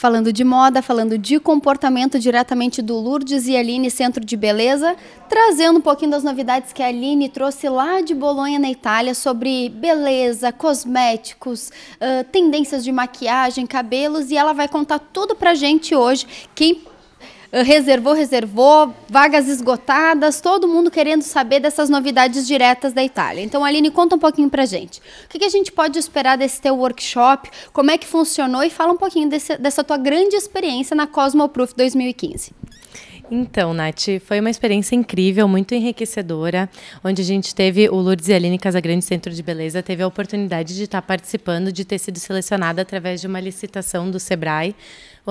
Falando de moda, falando de comportamento diretamente do Lourdes e Aline Centro de Beleza, trazendo um pouquinho das novidades que a Aline trouxe lá de Bolonha, na Itália, sobre beleza, cosméticos, uh, tendências de maquiagem, cabelos, e ela vai contar tudo pra gente hoje. Quem eh, reservou, reservou, vagas esgotadas, todo mundo querendo saber dessas novidades diretas da Itália. Então, Aline, conta um pouquinho pra gente. O que, que a gente pode esperar desse teu workshop? Como é que funcionou? E fala um pouquinho desse, dessa tua grande experiência na Cosmoproof 2015. Então, Nath, foi uma experiência incrível, muito enriquecedora, onde a gente teve o Lourdes e Aline Casagrande Centro de Beleza, teve a oportunidade de estar participando, de ter sido selecionada através de uma licitação do SEBRAE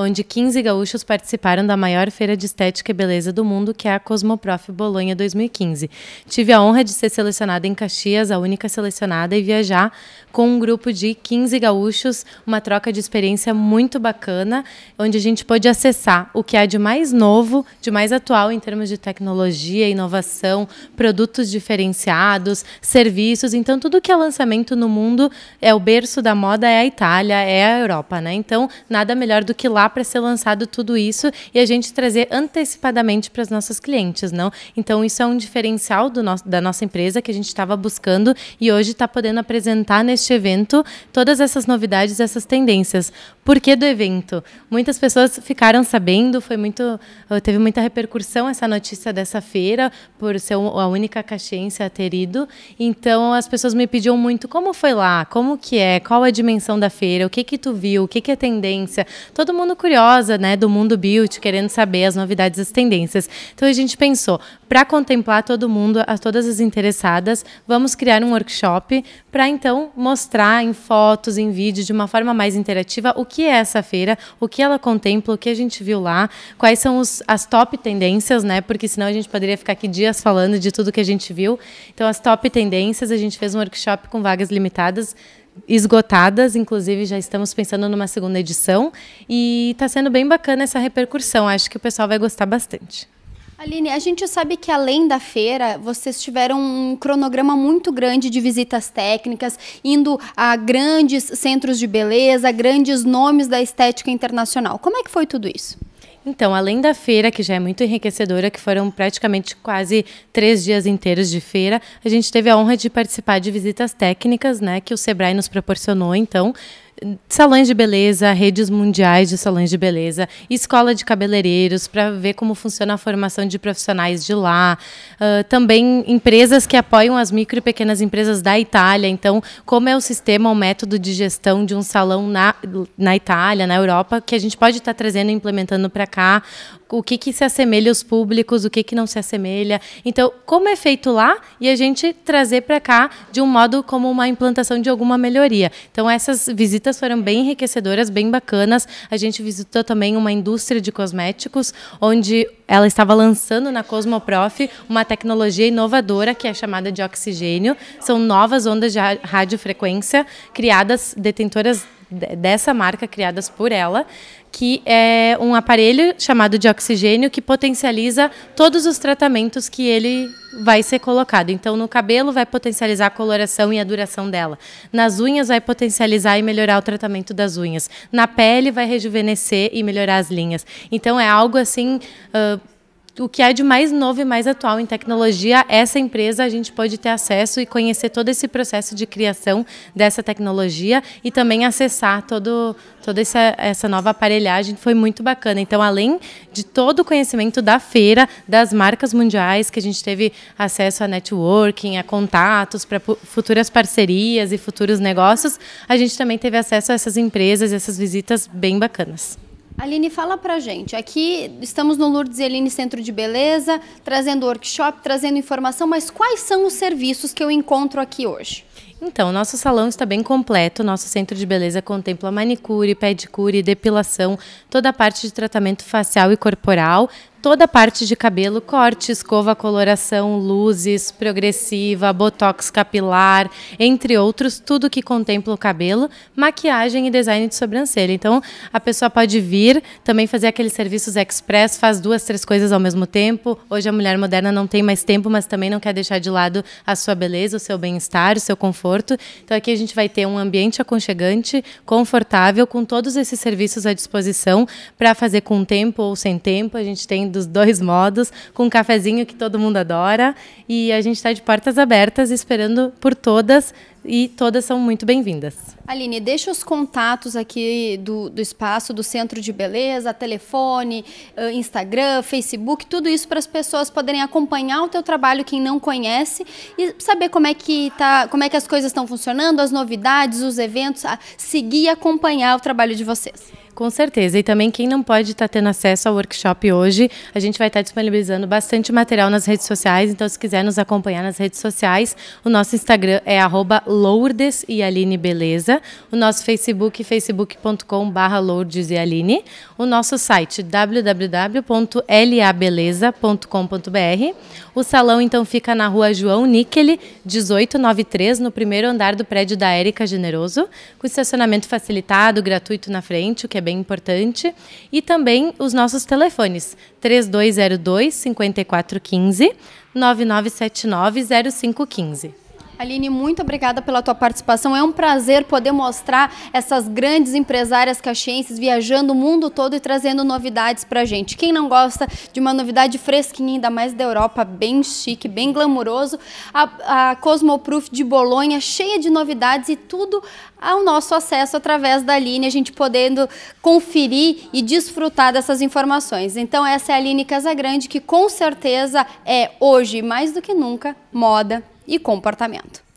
onde 15 gaúchos participaram da maior feira de estética e beleza do mundo, que é a Cosmoprof Bolonha 2015. Tive a honra de ser selecionada em Caxias, a única selecionada, e viajar com um grupo de 15 gaúchos, uma troca de experiência muito bacana, onde a gente pôde acessar o que há de mais novo, de mais atual em termos de tecnologia, inovação, produtos diferenciados, serviços. Então, tudo que é lançamento no mundo é o berço da moda, é a Itália, é a Europa, né? Então, nada melhor do que lá para ser lançado tudo isso e a gente trazer antecipadamente para os nossos clientes, não? Então isso é um diferencial do nosso, da nossa empresa que a gente estava buscando e hoje está podendo apresentar neste evento todas essas novidades, essas tendências. Por que do evento? Muitas pessoas ficaram sabendo, foi muito, eh, teve muita repercussão essa notícia dessa feira por ser a única caxiense a ter ido. Então as pessoas me pediam muito como foi lá, como que é, qual a dimensão da feira, o que que tu viu, o que que é tendência. Todo mundo mundo curiosa, né, do mundo beauty, querendo saber as novidades, as tendências. Então a gente pensou, para contemplar todo mundo, a todas as interessadas, vamos criar um workshop para então mostrar em fotos, em vídeo, de uma forma mais interativa, o que é essa feira, o que ela contempla, o que a gente viu lá, quais são os, as top tendências, né? Porque senão a gente poderia ficar aqui dias falando de tudo que a gente viu. Então, as top tendências, a gente fez um workshop com vagas limitadas esgotadas, inclusive já estamos pensando numa segunda edição e está sendo bem bacana essa repercussão. Acho que o pessoal vai gostar bastante. Aline, a gente sabe que além da feira, vocês tiveram um cronograma muito grande de visitas técnicas, indo a grandes centros de beleza, grandes nomes da estética internacional. Como é que foi tudo isso? Então, além da feira, que já é muito enriquecedora, que foram praticamente quase três dias inteiros de feira, a gente teve a honra de participar de visitas técnicas, né, que o Sebrae nos proporcionou. Então, salões de beleza, redes mundiais de salões de beleza, escola de cabeleireiros, para ver como funciona a formação de profissionais de lá. Uh, também empresas que apoiam as micro e pequenas empresas da Itália. Então, como é o sistema, o método de gestão de um salão na, na Itália, na Europa, que a gente pode estar tá trazendo e implementando para cá. O que, que se assemelha aos públicos, o que, que não se assemelha. Então, como é feito lá e a gente trazer para cá de um modo como uma implantação de alguma melhoria. Então, essas visitas visitas foram bem enriquecedoras, bem bacanas. A gente visitou também uma indústria de cosméticos, onde ela estava lançando na Cosmoprof uma tecnologia inovadora que é chamada de oxigênio. São novas ondas de radiofrequência criadas, detentoras dessa marca criadas por ela, que é um aparelho chamado de oxigênio que potencializa todos os tratamentos que ele vai ser colocado. Então, no cabelo vai potencializar a coloração e a duração dela. Nas unhas vai potencializar e melhorar o tratamento das unhas. Na pele vai rejuvenescer e melhorar as linhas. Então, é algo assim. Uh, o que há é de mais novo e mais atual em tecnologia, essa empresa a gente pode ter acesso e conhecer todo esse processo de criação dessa tecnologia e também acessar todo, toda essa, essa nova aparelhagem. Foi muito bacana. Então, além de todo o conhecimento da feira, das marcas mundiais, que a gente teve acesso a networking, a contatos para futuras parcerias e futuros negócios, a gente também teve acesso a essas empresas, essas visitas bem bacanas. Aline, fala pra gente. Aqui estamos no Lourdes Eline Centro de Beleza, trazendo workshop, trazendo informação, mas quais são os serviços que eu encontro aqui hoje? Então, nosso salão está bem completo. Nosso centro de beleza contempla manicure, pedicure, depilação, toda a parte de tratamento facial e corporal toda a parte de cabelo, corte, escova, coloração, luzes, progressiva, botox capilar, entre outros, tudo que contempla o cabelo, maquiagem e design de sobrancelha. Então, a pessoa pode vir, também fazer aqueles serviços express, faz duas, três coisas ao mesmo tempo. Hoje a mulher moderna não tem mais tempo, mas também não quer deixar de lado a sua beleza, o seu bem-estar, o seu conforto. Então, aqui a gente vai ter um ambiente aconchegante, confortável, com todos esses serviços à disposição para fazer com tempo ou sem tempo. A gente tem dos dois modos, com um cafezinho que todo mundo adora. E a gente está de portas abertas, esperando por todas e todas são muito bem-vindas. Aline, deixa os contatos aqui do, do espaço, do Centro de Beleza, telefone, eh, Instagram, Facebook, tudo isso para as pessoas poderem acompanhar o teu trabalho, quem não conhece, e saber como é que, tá, como é que as coisas estão funcionando, as novidades, os eventos, seguir e acompanhar o trabalho de vocês. Com certeza. E também quem não pode estar tá tendo acesso ao workshop hoje, a gente vai estar tá disponibilizando bastante material nas redes sociais. Então, se quiser nos acompanhar nas redes sociais, o nosso Instagram é Lourdes e Aline Beleza. O nosso Facebook, facebook.com.br Lourdes e Aline. O nosso site, www.labeleza.com.br. O salão, então, fica na rua João Níquel, 1893, no primeiro andar do prédio da Érica Generoso, com estacionamento facilitado, gratuito na frente, o que é bem bem importante. E também os nossos telefones: 3202 5415, 9979 0515. Aline, muito obrigada pela tua participação. É um prazer poder mostrar essas grandes empresárias caxienses viajando o mundo todo e trazendo novidades pra gente. Quem não gosta de uma novidade fresquinha, ainda mais da Europa, bem chique, bem glamuroso, a, a Cosmoproof de Bolonha, cheia de novidades e tudo ao nosso acesso através da Aline, a gente podendo conferir e desfrutar dessas informações. Então essa é a Aline Casagrande, que com certeza é hoje, mais do que nunca, moda e comportamento.